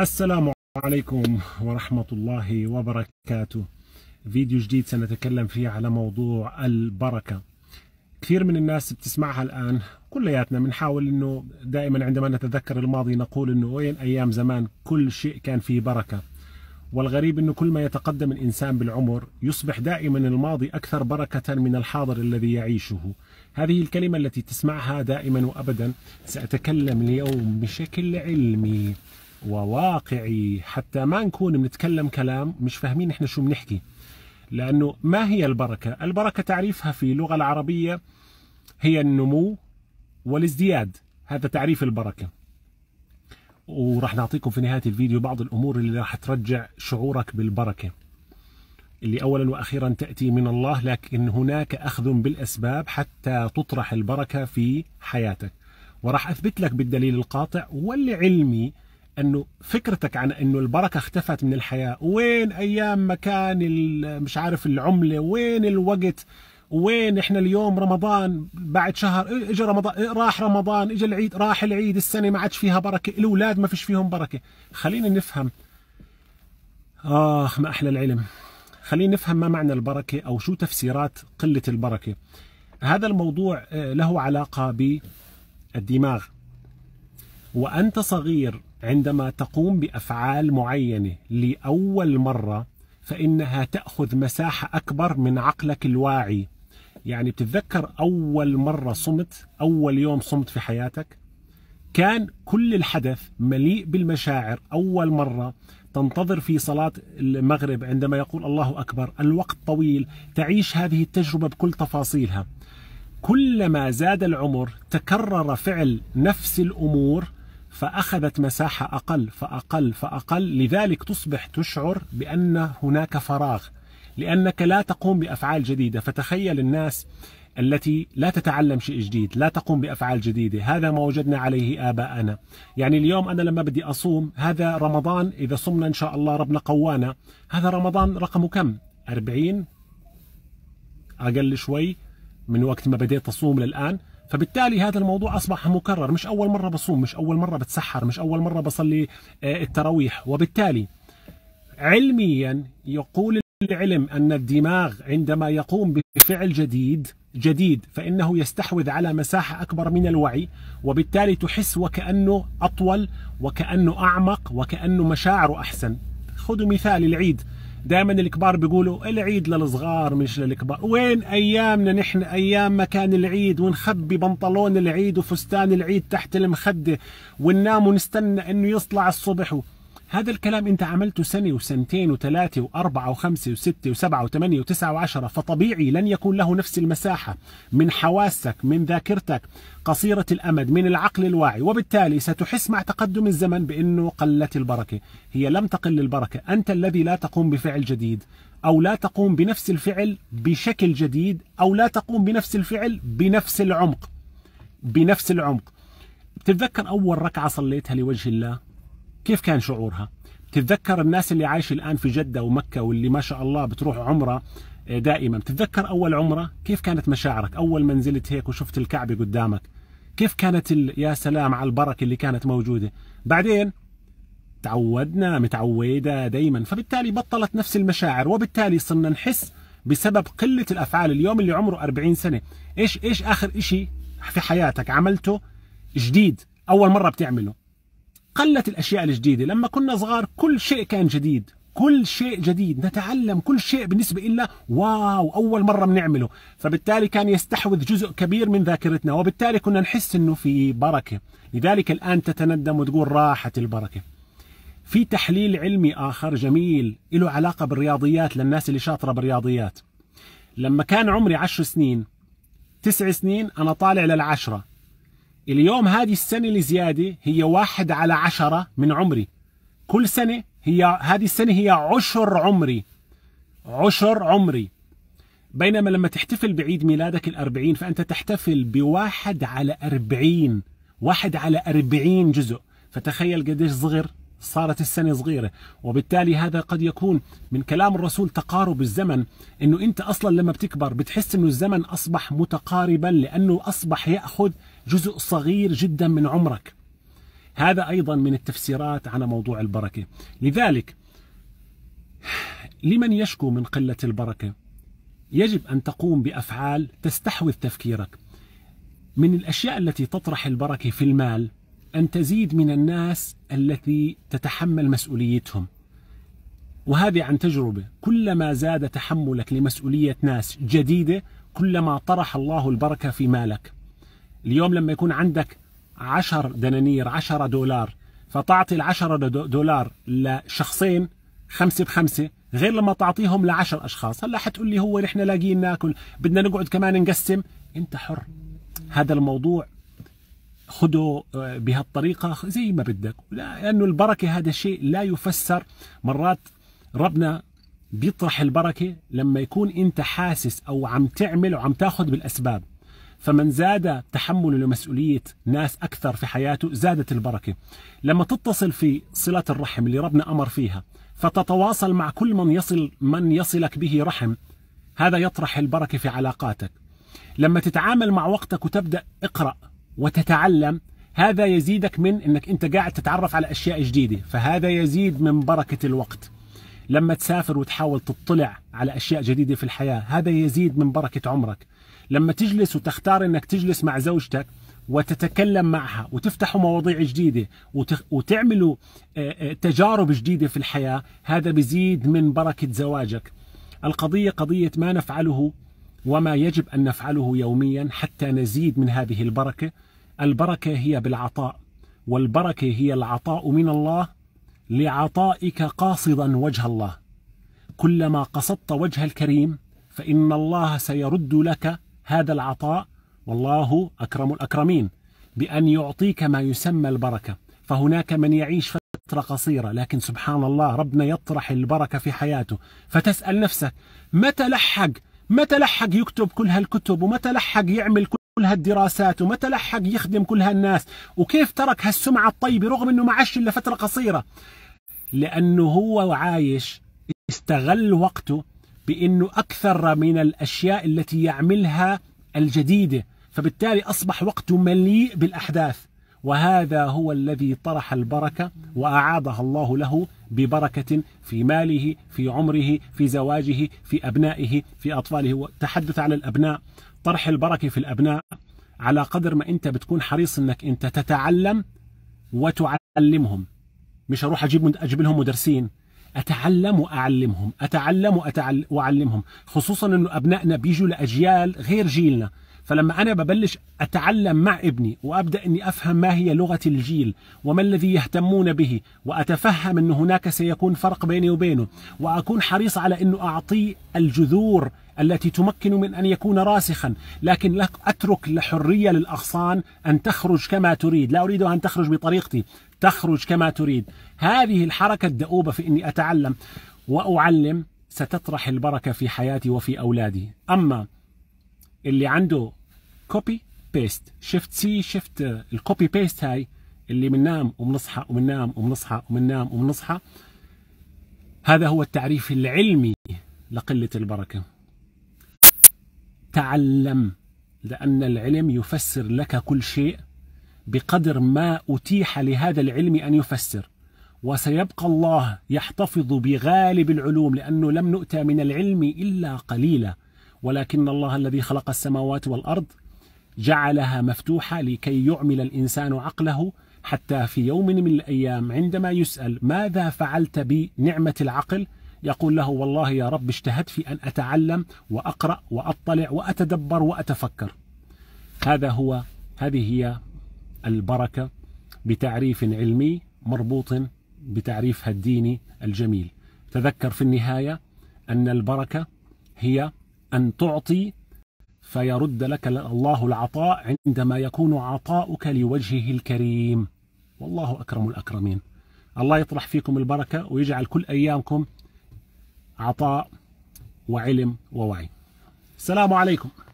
السلام عليكم ورحمة الله وبركاته فيديو جديد سنتكلم فيه على موضوع البركة كثير من الناس بتسمعها الآن كلياتنا بنحاول أنه دائما عندما نتذكر الماضي نقول أنه وين أيام زمان كل شيء كان فيه بركة والغريب أنه كل ما يتقدم الإنسان بالعمر يصبح دائما الماضي أكثر بركة من الحاضر الذي يعيشه هذه الكلمة التي تسمعها دائما وأبدا سأتكلم اليوم بشكل علمي وواقعي حتى ما نكون بنتكلم كلام مش فاهمين احنا شو بنحكي لانه ما هي البركه البركه تعريفها في اللغه العربيه هي النمو والازدياد هذا تعريف البركه وراح نعطيكم في نهايه الفيديو بعض الامور اللي راح ترجع شعورك بالبركه اللي اولا واخيرا تاتي من الله لكن هناك اخذ بالاسباب حتى تطرح البركه في حياتك وراح اثبت لك بالدليل القاطع والعلمي انه فكرتك عن انه البركه اختفت من الحياه وين ايام ما كان مش عارف العمله وين الوقت وين احنا اليوم رمضان بعد شهر اجى رمضان راح رمضان اجى العيد راح العيد السنه ما عادش فيها بركه الاولاد ما فيش فيهم بركه خلينا نفهم اخ ما احلى العلم خلينا نفهم ما معنى البركه او شو تفسيرات قله البركه هذا الموضوع آه، له علاقه بالدماغ وانت صغير عندما تقوم بافعال معينه لاول مره فانها تاخذ مساحه اكبر من عقلك الواعي يعني بتتذكر اول مره صمت اول يوم صمت في حياتك كان كل الحدث مليء بالمشاعر اول مره تنتظر في صلاه المغرب عندما يقول الله اكبر الوقت طويل تعيش هذه التجربه بكل تفاصيلها كلما زاد العمر تكرر فعل نفس الامور فأخذت مساحة أقل فأقل فأقل لذلك تصبح تشعر بأن هناك فراغ لأنك لا تقوم بأفعال جديدة فتخيل الناس التي لا تتعلم شيء جديد لا تقوم بأفعال جديدة هذا ما وجدنا عليه آباءنا يعني اليوم أنا لما بدي أصوم هذا رمضان إذا صمنا إن شاء الله ربنا قوانا هذا رمضان رقمه كم أربعين أقل شوي من وقت ما بديت أصوم للآن فبالتالي هذا الموضوع اصبح مكرر مش اول مره بصوم مش اول مره بتسحر مش اول مره بصلي آه، التراويح وبالتالي علميا يقول العلم ان الدماغ عندما يقوم بفعل جديد جديد فانه يستحوذ على مساحه اكبر من الوعي وبالتالي تحس وكانه اطول وكانه اعمق وكانه مشاعره احسن خذوا مثال العيد دائما الكبار بيقولوا العيد للصغار مش للكبار وين ايامنا نحن ايام ما كان العيد ونخبي بنطلون العيد وفستان العيد تحت المخده وننام ونستنى انه يطلع الصبح هذا الكلام انت عملته سنة وسنتين وثلاثة وأربعة وخمسة وستة وسبعة وثمانية وتسعة وعشرة فطبيعي لن يكون له نفس المساحة من حواسك من ذاكرتك قصيرة الأمد من العقل الواعي وبالتالي ستحس مع تقدم الزمن بأنه قلت البركة هي لم تقل البركة أنت الذي لا تقوم بفعل جديد أو لا تقوم بنفس الفعل بشكل جديد أو لا تقوم بنفس الفعل بنفس العمق بنفس العمق بتتذكر أول ركعة صليتها لوجه الله كيف كان شعورها؟ تتذكر الناس اللي عايش الان في جده ومكه واللي ما شاء الله بتروح عمره آه، دائما تتذكر اول عمره كيف كانت مشاعرك اول ما نزلت هيك وشفت الكعبه قدامك كيف كانت ال... يا سلام على البركه اللي كانت موجوده بعدين تعودنا متعوده دائما فبالتالي بطلت نفس المشاعر وبالتالي صرنا نحس بسبب قله الافعال اليوم اللي عمره 40 سنه ايش ايش اخر شيء في حياتك عملته جديد اول مره بتعمله قلت الأشياء الجديدة لما كنا صغار كل شيء كان جديد كل شيء جديد نتعلم كل شيء بالنسبة إلنا واو أول مرة بنعمله فبالتالي كان يستحوذ جزء كبير من ذاكرتنا وبالتالي كنا نحس أنه في بركة لذلك الآن تتندم وتقول راحت البركة في تحليل علمي آخر جميل له علاقة بالرياضيات للناس اللي شاطرة بالرياضيات لما كان عمري عشر سنين تسع سنين أنا طالع للعشرة اليوم هذه السنة الزيادة هي واحد على عشرة من عمري كل سنة هي هذه السنة هي عشر عمري عشر عمري بينما لما تحتفل بعيد ميلادك الأربعين فأنت تحتفل بواحد على أربعين واحد على أربعين جزء فتخيل قديش صغر صارت السنة صغيرة وبالتالي هذا قد يكون من كلام الرسول تقارب الزمن أنه أنت أصلا لما بتكبر بتحس أنه الزمن أصبح متقاربا لأنه أصبح يأخذ جزء صغير جدا من عمرك هذا أيضا من التفسيرات على موضوع البركة لذلك لمن يشكو من قلة البركة يجب أن تقوم بأفعال تستحوذ تفكيرك من الأشياء التي تطرح البركة في المال أن تزيد من الناس التي تتحمل مسؤوليتهم وهذه عن تجربة كلما زاد تحملك لمسؤولية ناس جديدة كلما طرح الله البركة في مالك اليوم لما يكون عندك عشر دنانير عشرة دولار فتعطي العشرة دولار لشخصين خمسة بخمسة غير لما تعطيهم لعشر أشخاص هلا حتقول لي هو نحن لاقيين ناكل بدنا نقعد كمان نقسم أنت حر هذا الموضوع خده آه، بهالطريقة زي ما بدك لأنه البركة هذا الشيء لا يفسر مرات ربنا بيطرح البركة لما يكون أنت حاسس أو عم تعمل وعم تاخذ بالأسباب فمن زاد تحمله لمسؤولية ناس أكثر في حياته زادت البركة لما تتصل في صلة الرحم اللي ربنا أمر فيها فتتواصل مع كل من يصل من يصلك به رحم هذا يطرح البركة في علاقاتك لما تتعامل مع وقتك وتبدأ اقرأ وتتعلم هذا يزيدك من انك انت قاعد تتعرف على اشياء جديده فهذا يزيد من بركه الوقت لما تسافر وتحاول تطلع على اشياء جديده في الحياه هذا يزيد من بركه عمرك لما تجلس وتختار انك تجلس مع زوجتك وتتكلم معها وتفتحوا مواضيع جديده وتعملوا تجارب جديده في الحياه هذا بزيد من بركه زواجك القضيه قضيه ما نفعله وما يجب أن نفعله يوميا حتى نزيد من هذه البركة البركة هي بالعطاء والبركة هي العطاء من الله لعطائك قاصدا وجه الله كلما قصدت وجه الكريم فإن الله سيرد لك هذا العطاء والله أكرم الأكرمين بأن يعطيك ما يسمى البركة فهناك من يعيش فترة قصيرة لكن سبحان الله ربنا يطرح البركة في حياته فتسأل نفسك متى لحق متى لحق يكتب كل هالكتب ومتى لحق يعمل كل هالدراسات ومتى لحق يخدم كل هالناس وكيف ترك هالسمعة الطيبة رغم انه ما عاش الا فترة قصيرة لانه هو عايش استغل وقته بانه اكثر من الاشياء التي يعملها الجديده فبالتالي اصبح وقته مليء بالاحداث وهذا هو الذي طرح البركة وأعادها الله له ببركة في ماله في عمره في زواجه في أبنائه في أطفاله وتحدث على الأبناء طرح البركة في الأبناء على قدر ما أنت بتكون حريص أنك أنت تتعلم وتعلمهم مش أروح أجيب أجيب لهم مدرسين اتعلم واعلمهم اتعلم واعلمهم خصوصا انه ابنائنا بيجوا لاجيال غير جيلنا فلما انا ببلش اتعلم مع ابني وابدا اني افهم ما هي لغه الجيل وما الذي يهتمون به واتفهم ان هناك سيكون فرق بيني وبينه واكون حريص على انه اعطيه الجذور التي تمكن من ان يكون راسخا، لكن اترك الحريه للاغصان ان تخرج كما تريد، لا اريدها ان تخرج بطريقتي، تخرج كما تريد. هذه الحركه الدؤوبه في اني اتعلم واعلم ستطرح البركه في حياتي وفي اولادي، اما اللي عنده كوبي بيست شيفت سي شيفت الكوبي بيست هاي اللي بننام وبنصحى وبننام وبنصحى وبننام وبنصحى هذا هو التعريف العلمي لقلة البركة تعلم لأن العلم يفسر لك كل شيء بقدر ما أتيح لهذا العلم أن يفسر وسيبقى الله يحتفظ بغالب العلوم لأنه لم نؤتى من العلم إلا قليلا ولكن الله الذي خلق السماوات والأرض جعلها مفتوحة لكي يعمل الإنسان عقله حتى في يوم من الأيام عندما يسأل ماذا فعلت بنعمة العقل يقول له والله يا رب اجتهدت في أن أتعلم وأقرأ وأطلع وأتدبر وأتفكر هذا هو هذه هي البركة بتعريف علمي مربوط بتعريفها الديني الجميل تذكر في النهاية أن البركة هي أن تعطي فيرد لك الله العطاء عندما يكون عطاؤك لوجهه الكريم والله أكرم الأكرمين الله يطرح فيكم البركة ويجعل كل أيامكم عطاء وعلم ووعي السلام عليكم